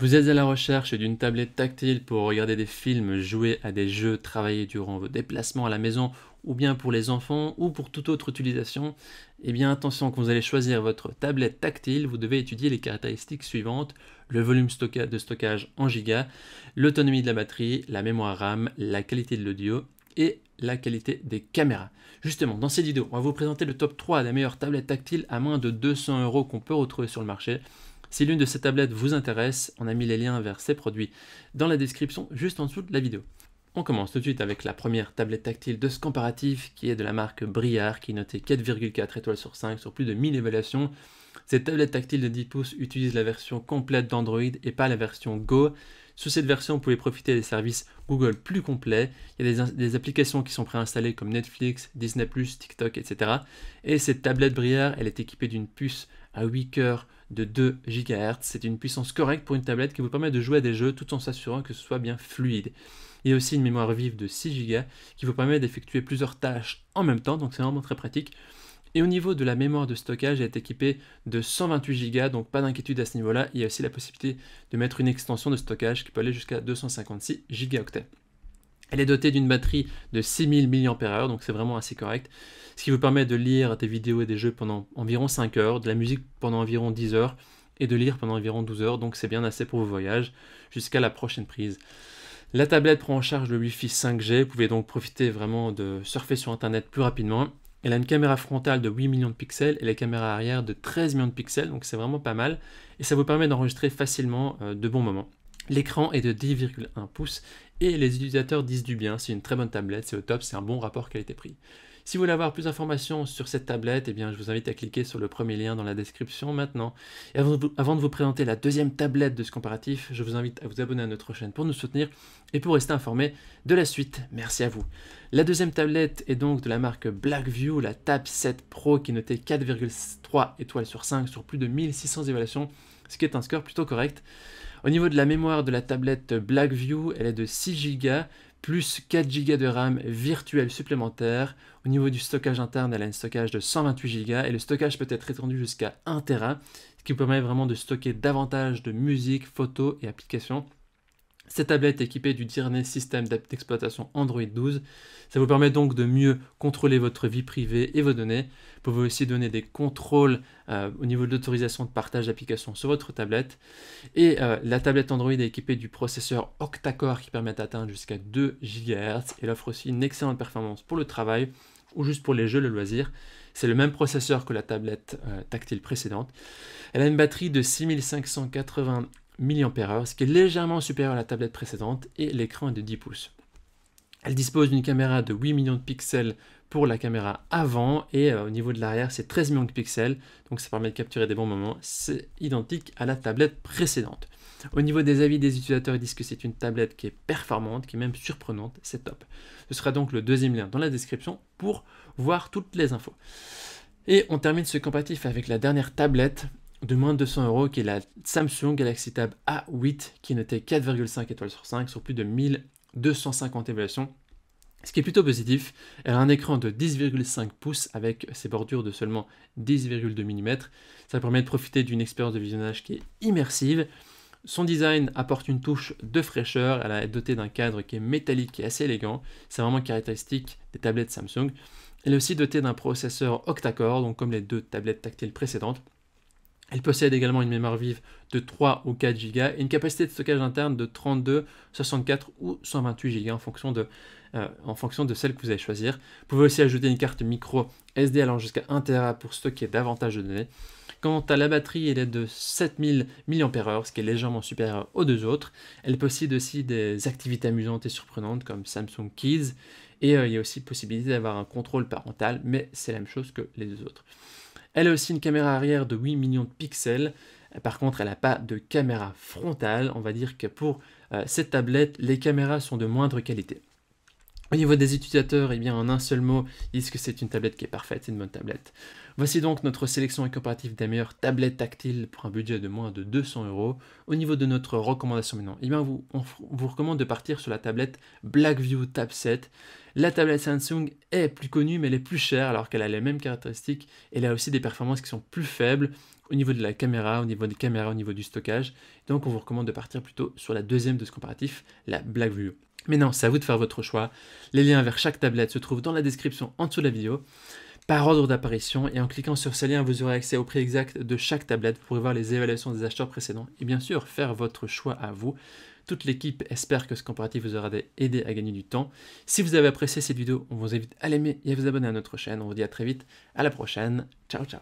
Vous êtes à la recherche d'une tablette tactile pour regarder des films, jouer à des jeux, travailler durant vos déplacements à la maison ou bien pour les enfants ou pour toute autre utilisation, eh bien attention quand vous allez choisir votre tablette tactile, vous devez étudier les caractéristiques suivantes, le volume de stockage en giga, l'autonomie de la batterie, la mémoire RAM, la qualité de l'audio et la qualité des caméras. Justement, dans cette vidéo, on va vous présenter le top 3 des meilleures tablettes tactiles à moins de 200 euros qu'on peut retrouver sur le marché. Si l'une de ces tablettes vous intéresse, on a mis les liens vers ces produits dans la description juste en dessous de la vidéo. On commence tout de suite avec la première tablette tactile de ce comparatif qui est de la marque Briard qui est notée 4,4 étoiles sur 5 sur plus de 1000 évaluations. Cette tablette tactile de 10 pouces utilise la version complète d'Android et pas la version Go. Sous cette version, vous pouvez profiter des services Google plus complets. Il y a des, applications qui sont préinstallées comme Netflix, Disney+, TikTok, etc. Et cette tablette Briard, elle est équipée d'une puce à 8 cœurs de 2 GHz. C'est une puissance correcte pour une tablette qui vous permet de jouer à des jeux tout en s'assurant que ce soit bien fluide. Il y a aussi une mémoire vive de 6 Go qui vous permet d'effectuer plusieurs tâches en même temps, donc c'est vraiment très pratique. Et au niveau de la mémoire de stockage, elle est équipée de 128 Go, donc pas d'inquiétude à ce niveau-là. Il y a aussi la possibilité de mettre une extension de stockage qui peut aller jusqu'à 256 Go. Elle est dotée d'une batterie de 6000 mAh, donc c'est vraiment assez correct, ce qui vous permet de lire des vidéos et des jeux pendant environ 5 heures, de la musique pendant environ 10 heures, et de lire pendant environ 12 heures, donc c'est bien assez pour vos voyages jusqu'à la prochaine prise. La tablette prend en charge le Wi-Fi 5G, vous pouvez donc profiter vraiment de surfer sur Internet plus rapidement. Elle a une caméra frontale de 8 millions de pixels et la caméra arrière de 13 millions de pixels, donc c'est vraiment pas mal, et ça vous permet d'enregistrer facilement euh, de bons moments. L'écran est de 10,1 pouces et les utilisateurs disent du bien, c'est une très bonne tablette, c'est au top, c'est un bon rapport qualité-prix. Si vous voulez avoir plus d'informations sur cette tablette, eh bien, je vous invite à cliquer sur le premier lien dans la description maintenant. Et avant de, vous, présenter la deuxième tablette de ce comparatif, je vous invite à vous abonner à notre chaîne pour nous soutenir et pour rester informé de la suite. Merci à vous. La deuxième tablette est donc de la marque Blackview, la Tab 7 Pro qui notait 4,3 étoiles sur 5 sur plus de 1600 évaluations, ce qui est un score plutôt correct. Au niveau de la mémoire de la tablette Blackview, elle est de 6 6 Go plus 4 Go de RAM virtuel supplémentaire. Au niveau du stockage interne, elle a un stockage de 128 Go et le stockage peut être étendu jusqu'à 1 Tera, ce qui permet vraiment de stocker davantage de musique, photos et applications cette tablette est équipée du dernier système d'exploitation Android 12. Ça vous permet donc de mieux contrôler votre vie privée et vos données. Vous pouvez aussi donner des contrôles euh, au niveau de l'autorisation de partage d'applications sur votre tablette. Et euh, la tablette Android est équipée du processeur octa-core qui permet d'atteindre jusqu'à 2 GHz. Elle offre aussi une excellente performance pour le travail ou juste pour les jeux, le loisir. C'est le même processeur que la tablette euh, tactile précédente. Elle a une batterie de 6580 mAh, ce qui est légèrement supérieur à la tablette précédente, et l'écran est de 10 pouces. Elle dispose d'une caméra de 8 millions de pixels pour la caméra avant et euh, au niveau de l'arrière c'est 13 millions de pixels donc ça permet de capturer des bons moments. C'est identique à la tablette précédente. Au niveau des avis des utilisateurs, ils disent que c'est une tablette qui est performante, qui est même surprenante, c'est top. Ce sera donc le deuxième lien dans la description pour voir toutes les infos. Et on termine ce compatif avec la dernière tablette, de moins de 200 euros, qui est la Samsung Galaxy Tab A8, qui notait 4,5 étoiles sur 5 sur plus de 1250 évaluations. Ce qui est plutôt positif, elle a un écran de 10,5 pouces avec ses bordures de seulement 10,2 mm. Ça permet de profiter d'une expérience de visionnage qui est immersive. Son design apporte une touche de fraîcheur, elle est dotée d'un cadre qui est métallique et assez élégant, c'est vraiment caractéristique des tablettes Samsung. Elle est aussi dotée d'un processeur octa-core, donc comme les deux tablettes tactiles précédentes. Elle possède également une mémoire vive de 3 ou 4 Go et une capacité de stockage interne de 32, 64 ou 128 Go en fonction de, euh, en fonction de celle que vous allez choisir. Vous pouvez aussi ajouter une carte micro SD allant jusqu'à 1 Tera pour stocker davantage de données. Quant à la batterie, elle est de 7000 mAh, ce qui est légèrement supérieur aux deux autres. Elle possède aussi des activités amusantes et surprenantes comme Samsung Kids. Et euh, il y a aussi possibilité d'avoir un contrôle parental, mais c'est la même chose que les deux autres. Elle a aussi une caméra arrière de 8 millions de pixels. Par contre, elle n'a pas de caméra frontale. On va dire que pour euh, cette tablette, les caméras sont de moindre qualité. Au niveau des utilisateurs, eh bien, en un seul mot, ils disent que c'est une tablette qui est parfaite, c'est une bonne tablette. Voici donc notre sélection et comparatif des meilleures tablettes tactiles pour un budget de moins de 200 euros. Au niveau de notre recommandation maintenant, eh bien, vous, on vous recommande de partir sur la tablette Blackview Tab 7. La tablette Samsung est plus connue, mais elle est plus chère, alors qu'elle a les mêmes caractéristiques. Elle a aussi des performances qui sont plus faibles au niveau de la caméra, au niveau des caméras, au niveau du stockage. Donc, on vous recommande de partir plutôt sur la deuxième de ce comparatif, la Blackview. Mais non, c'est à vous de faire votre choix. Les liens vers chaque tablette se trouvent dans la description en dessous de la vidéo, par ordre d'apparition, et en cliquant sur ce lien, vous aurez accès au prix exact de chaque tablette. Vous pourrez voir les évaluations des acheteurs précédents et bien sûr faire votre choix à vous. Toute l'équipe espère que ce comparatif vous aura aidé à gagner du temps. Si vous avez apprécié cette vidéo, on vous invite à l'aimer et à vous abonner à notre chaîne. On vous dit à très vite, à la prochaine. Ciao ciao